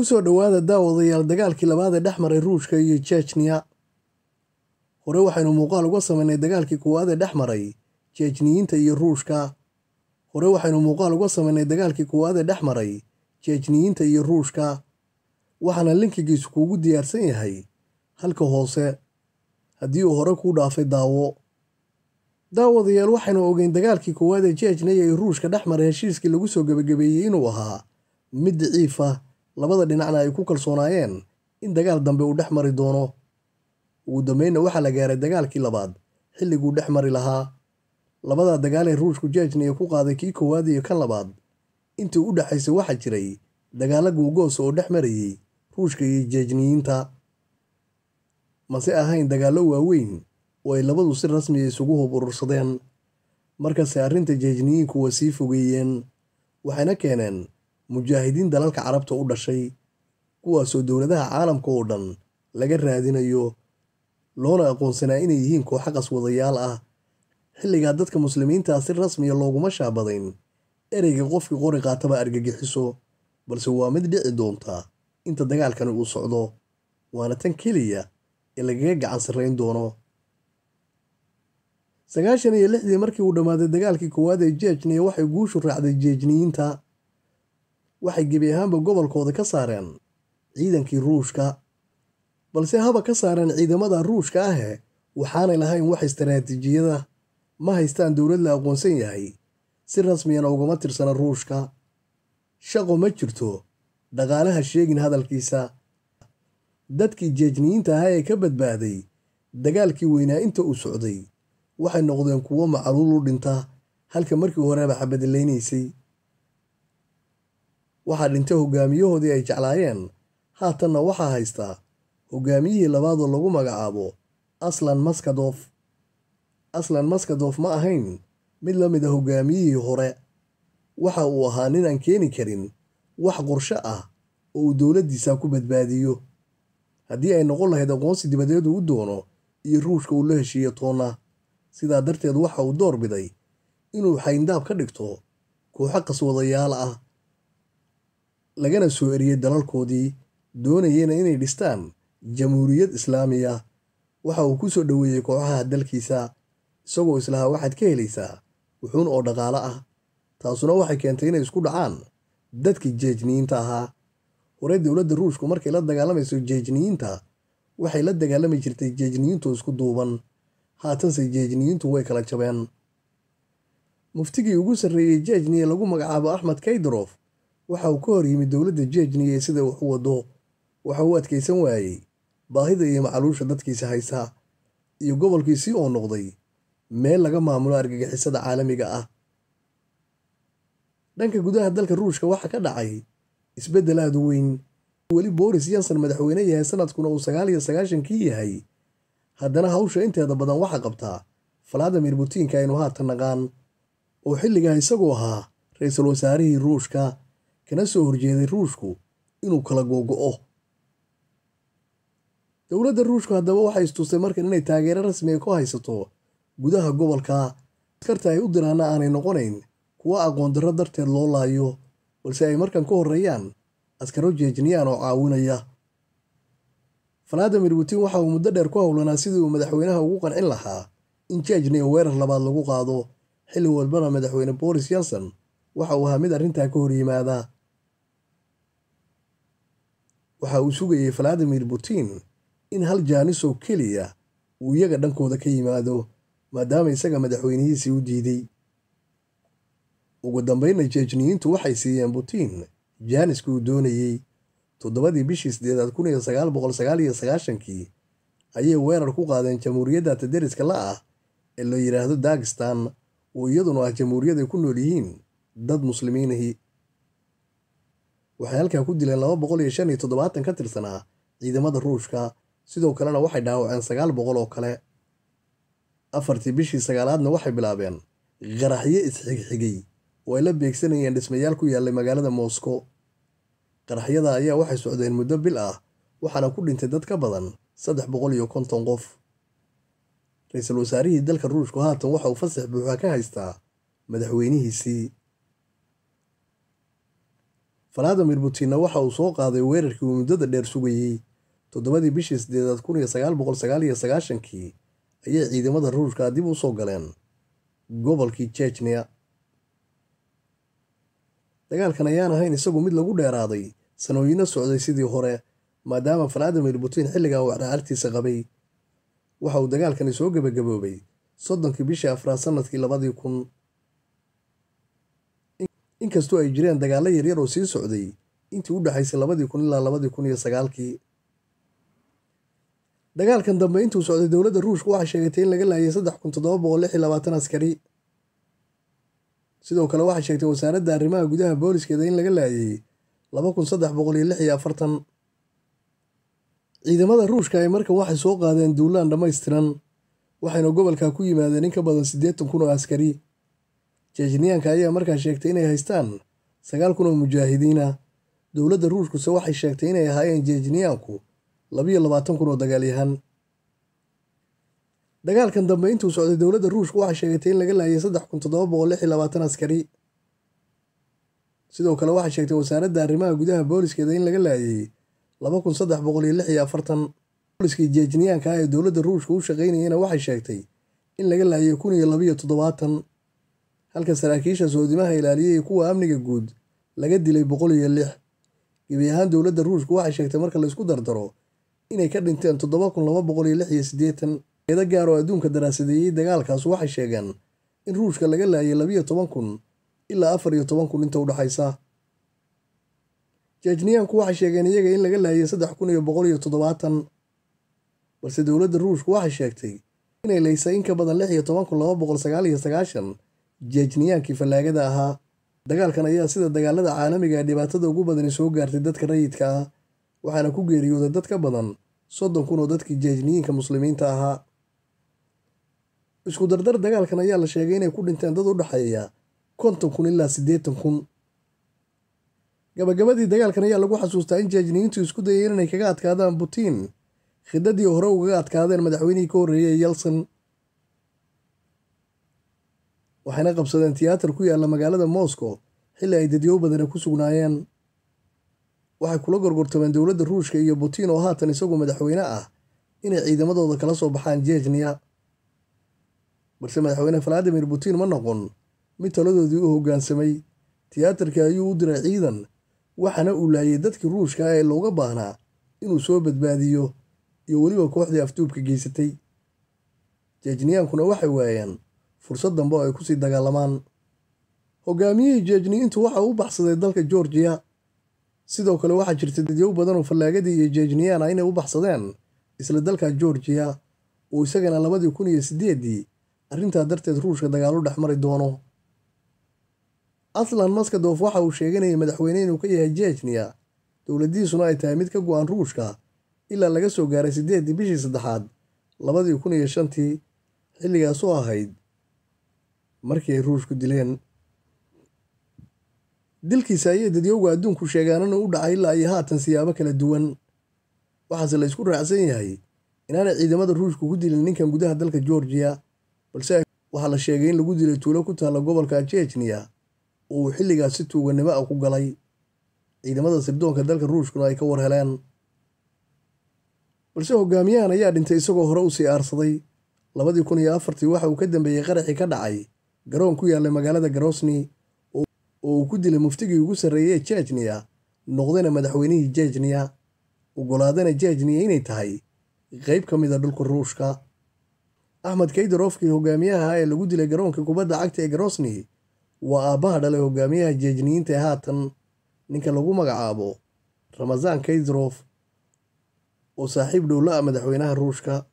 kusoo dhowaada daawadayaal dagaalkii labaad ee dhexmaray ruushka iyo jejniya hore waxaynu muuqaal uga samaynay dagaalkii koowaad ee dhex maray jejniyiinta iyo ruushka hore waxaynu muuqaal uga samaynay dagaalkii koowaad ee dhex maray jejniyiinta iyo ruushka waxaana linkigiisu kuugu diyaarsan yahay halka hoose haddii uu hore kuu dhaafay daawo daawadayaal waxaynu ogeyn dagaalkii koowaad ee jejniya iyo ruushka dhex maray heshiiskii lagu soo gebagabeeyey inuu ahaa mid daciif ah labada dhinacna ay ku kalsoonaayeen in dagaal dambe uu dhex mari doono ugu dambeynna waxaa la gaaray dagaalkii labaad xilliguu dhex mari lahaa labadaa dagaalee ruushku jaajniya ku qaaday kii koowaad iyo kan labaad intii u dhexaysay waxaa jiray dagaalla guugoosa oo dhex marayey ruushka iyo jeejniyiinta mase ahayn dagaallo waaweyn oo ay labadu si rasmiya ah isugu hub urursadeen markase arrinta jeejniyiinku waa sii fogeeyeen waxayna keeneen mujaahidiin dalalka carabta u dhashay kuwaasoo dowladaha caalamka oo dhan laga raadinayo loona aqoonsanaa inay yihiin kooxo qaswadayaal ah xilligaa dadka muslimiintaa si rasmiya ah looguma shaabadayn ereyga qofkii qori qaataba argagixiso balse waa mid dhici doontaa inta dagaalkani uu socdo waana tan keliya ee lagaga gacan sarrayn doono sagaashan iyo lixdii markii uu dhammaaday dagaalkii koowaad ee jeejniya waxay guushu raacday jeejniyiinta waxay gebi ahaanba gobolkooda ka saareen ciidankii ruushka balse haba ka saareen ciidamada ruushka ahe waxaanay lahayn wax istaraatiijiyada ma haystaan dowlad la aqoonsan yahay si rasmiyana ugama tirsana ruushka shaqo ma jirto dhaqaalaha sheegin hadalkiisa dadkii jeejniyiinta ahaa ee ka badbaaday dagaalkii weynaa inta uu socday waxay noqdeen kuwo macaluul u dhinta halka markii horeba xabadilaynaysay waxaa dhintay hogaamiyahoodii ay jeclaayeen haatanna waxaa haystaa hogaamiyihii labaadoo lagu magacaabo aslan maskadof aslan maskadof ma ahayn mid la mid a ah hogaamiyihii hore waxa uu ahaa ninaan keeni karin wax qorsho ah oo uu dowladdiisa ku badbaadiyo haddii ay noqon lahayd aqoonsi dibadeedu u doono iyo ruushka uu la heshiiyo toonna sidaa darteed waxa uu door biday inuu xayndaab ka dhigto kooxo qaswadayaal ah lagana soo eriyey dalalkoodii doonayeyna inay dhistaan jamhuuriyad islaamiya waxa uu ku soo dhoweeyey kooxaha dalkiisa isagoo islaha waxaad ka helaysaa wuxuun oo dhaqaale ah taasuna waxay keentay inay isku dhacaan dadkii jeejniyiinta ahaa horey dowladda ruushku markay la dagaalamayso jeejniyiinta waxay la dagaalami jirtay jeejniyiintu isku duuban haatanse jeejniyiintu way kala jabeen muftigii ugu sarreeyey jeejniye lagu magacaabo axmed kaydarof waxa uu ka hor yimid dowladda jeejniya ee sida wax u wado waxa uu adkaysan waayey baahida iyo macaluusha dadkiisa haysaa iyo gobolkiisii oo noqday meel laga maamulo argagixisada caalamiga ah dhanka gudaha dalka ruushka waxaa ka dhacay isbeddel aad u weyn weli boris yonson madaxweyne yahay sanadkuna uu sagaal iyo sagaashankii yahay haddana hawsha inteeda badan waxaa qabtaa valadimir butiinka aynu haatan naqaan oo xilligaa isagoo ahaa ra-iisul wasaarihii ruushka kana soo horjeeday ruushku inuu kala googo dowladda ruushku haddaba waxay istusay markan inay taageero rasmiga ku haysato gudaha gobolka askarta ay u diraana aanay noqonayn kuwo aqoon darro darteed loo laayo balse ay markan ku horreeyaan askaro jeejniyaan oo caawinaya faladimir putin waxa uu muddo dheer ku howlanaa sidii uu madaxweynaha ugu qancin lahaa in jeejniya weerar labaad lagu qaado xilli walbana madaxweyne boris yonson waxa uu ahaa mid arrintaa ka hor yimaadaa waxa uu sugayey valadimir putin in hal jaanis oo keliya uu iyaga dhankooda ka yimaado maadaama isaga madaxweynihiisii u diiday ugu dambaynna jeejniyiintu waxay siiyeen putin jaaniska uu doonayey toddobadii bishii sideedaad kun iyo sagaal boqol sagaal iyo sagaashankii ayay weerar ku qaadeen jamhuuriyadda tadariska la ah ee la yidhaahdo dagestan oo iyaduna ah jamhuuriyad ay ku nool yihiin dad muslimiinahi waxay halkaa ku dileen laba boqol iyo shan iyo toddobaatan ka tirsanaa ah ciidamada ruushka sidoo kalena waxay dhaawaceen sagaal boqol oo kale afartii bishii sagaalaadna waxay bilaabeen qaraxyo isxigxigay oo ay la beegsanayeen dhismayaal ku yaallay magaalada moscow qaraxyada ayaa waxay socdeen muddo bil ah waxaana ku dhintay dad ka badan saddex boqol iyo konton qof ra-iisul wasaarihii dalka ruushku haatan waxa uu fasax buuxa ka haystaa madaxweynihiisii Vladimir Putinna waxa uu soo qaaday weerarkii uu muddada dheer sugayey toddobadii bishii sideedaad kun iyo sagaal boqol sagaal iyo sagaashankii ayay ciidamada ruushka dib u soo galeen gobolkii jechniya dagaalkan ayaan ahayn isagu mid lagu dheeraaday sanooyinna socday sidii hore maadaama valadimir putin xilligaa uu carcartiisa qabay waxa uu dagaalkani soo gebagaboobay soddonkii bishii afraad sannadkii labadii kun inkastoo ay jireen dagaalo yaryar oo sii socday intii u dhexaysay labadii kun ilaa labadii kun iyo sagaalkii dagaalkan dambe intuu socday dowladda ruushka waxaa sheegatay in laga laayay saddex kun toddoba boqol lix iyo labaatan askari sidoo kale waxay sheegtay wasaaradda arrimaha gudaha booliskeeda in laga laayay laba kun saddex boqol iyo lix iyo afartan ciidamada ruushka ay markan waxay soo qaadeen duulaan dhammaystiran waxayna gobolka ku yimaadeen in ka badan siddeetan kun oo askari jeejniyaanka ayaa markaa sheegtay inay haystaan sagaal kun oo mujaahidiina dowladda ruushkuse waxay sheegtay inay ahaayeen jeejniyaanku labaiyo labaatan kun oo dagaalyahan dagaalkan dambe intuu socday dowladda ruushku waxay sheegatay in laga laayay saddex kun toddoba boqol lix iyo labaatan askari sidoo kale waxay sheegtay wasaaradda arrimaha gudaha booliskeeda in laga laayay laba kun saddex boqol iyo lix iyo afartan booliskii jeejinyaanka ah ee dowladda ruushka u shaqaynayana waxay sheegtay in laga laayay kun iyo labiyo toddobaatan halka saraakiisha soodimaha ilaaliyay kuwa amniga guud laga dilay boqol iyo lix gebi ahaan dowladda ruushku waxay sheegtay marka laysku dardaro inay ka dhinteen toddoba kun laba boqol iyo lix iyo siddeetan eeda gaar oo adduunka daraasadeeyey dagaalkaas waxay sheegeen in ruushka laga laayay labiyo toban kun ilaa afar iyo toban kun inta u dhaxaysa jajniyaanku waxay sheegeen iyaga in laga laayay saddex kun iyo boqol iyo toddobaatan balse dowladda ruushku waxay sheegtay inay laysay in ka badan lix iyo toban kun laba boqol sagaal iyo sagaashan jeejniyaankii fallaagada ahaa dagaalkan ayaa sida dagaalada caalamiga ee ah dhibaatada ugu badani soo gaartay dadka rayidka ah waxaana ku geeriyooday dad ka badan soddon kun oo dadkii jeejniyiinka muslimiinta ahaa isku dardar dagaalkan ayaa la sheegay inay ku dhinteen dad u dhexeeya konton kun ilaa siddeetan kun gabagabadii dagaalkan ayaa lagu xasuustaa in jeejniyiintu isku dayay inay kaga adkaadaan butiin khidadii hore ugaga adkaadeen madaxweynihii ka horreeyey yelson waxayna qabsadeen tiyaatar ku yaalla magaalada moscow xilli ay dadyow badana ku sugnaayeen waxay kula gorgortameen dowladda ruushka iyo putin oo haatan isagu madaxweyne ah inay ciidamadooda kala soo baxaan jejniya balse madaxweyne valadimir putin ma noqon mid taladoodii u hoggaansamay tiyaatarkii ayuu u diray ciidan waxaana uu laayay dadkii ruushka ah ee looga baahnaa inuu soo badbaadiyo iyo weliba kooxdii afduubka geysatay jejniyaankuna waxay waayeen fursad dambe oo ay kusii dagaalamaan hogaamiyihii jeejniyiintu waxa uu baxsaday dalka georgiya sidoo kale waxaa jirta dadyow badanoo fallaagadii iyo jeejniyaan inay u baxsadeen isla dalka georgiya oo isagana labadii kun iyo sideedii arrintaa darteed ruushka dagaalu u dhex mari doono aslan maskadof waxa uu sheeganayay madaxweyne inuu ka yahay jeejniya dowladdiisuna ay tahay mid ka go'an ruushka ilaa laga soo gaaray siddeeddii bishii saddexaad labadii kun iyo shantii xilligaas oo ahayd markii ay ruushku dileen dilkiisa ayay dadyowga adduunku sheegaanana u dhacay ilaa iyo haatan siyaabo kala duwan waxaase la ysku raacsan yahay inaanay ciidamada ruushku ku dilin ninkan gudaha dalka georgiya balse waxaa la sheegay in lagu dilay tuulo ku taalla gobolka jejniya oo uu xilligaas si tuuganimo ah ku galay ciidamada sirdoonka dalka ruushkuna ay ka war heleen balse hogaamiyahan ayaa dhintay isagoo hore u sii aarsaday labadii kun iyo afartii waxa uu ka dambeeyey qaraxii ka dhacay garoon ku yaallay magaalada garosni oo uu ku dilay muftigii ugu sarreeyay ee jejniya noqdayna madaxweynihii jejniya ogolaadana jejniya inay tahay qayb ka mida dhulka ruushka axmed kaydarofkii hogaamiyaha ee lagu dilay garoonka kubadda cagta ee garosni waa aabbaha dhalay hogaamiyaha jeejniyiinta ee haatan ninka lagu magacaabo ramazaan kaydarof oo saaxiib dhowla la ah madaxweynaha ruushka